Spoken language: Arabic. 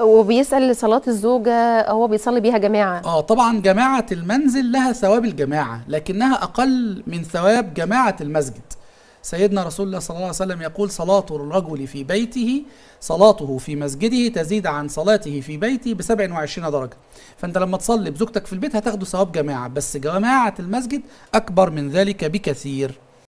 وبيسال صلاه الزوجه هو بيصلي بيها جماعه اه طبعا جماعه المنزل لها ثواب الجماعه لكنها اقل من ثواب جماعه المسجد سيدنا رسول الله صلى الله عليه وسلم يقول صلاة الرجل في بيته صلاته في مسجده تزيد عن صلاته في بيته ب 27 درجة فأنت لما تصلي بزوجتك في البيت هتاخده ثواب جماعة بس جماعة المسجد أكبر من ذلك بكثير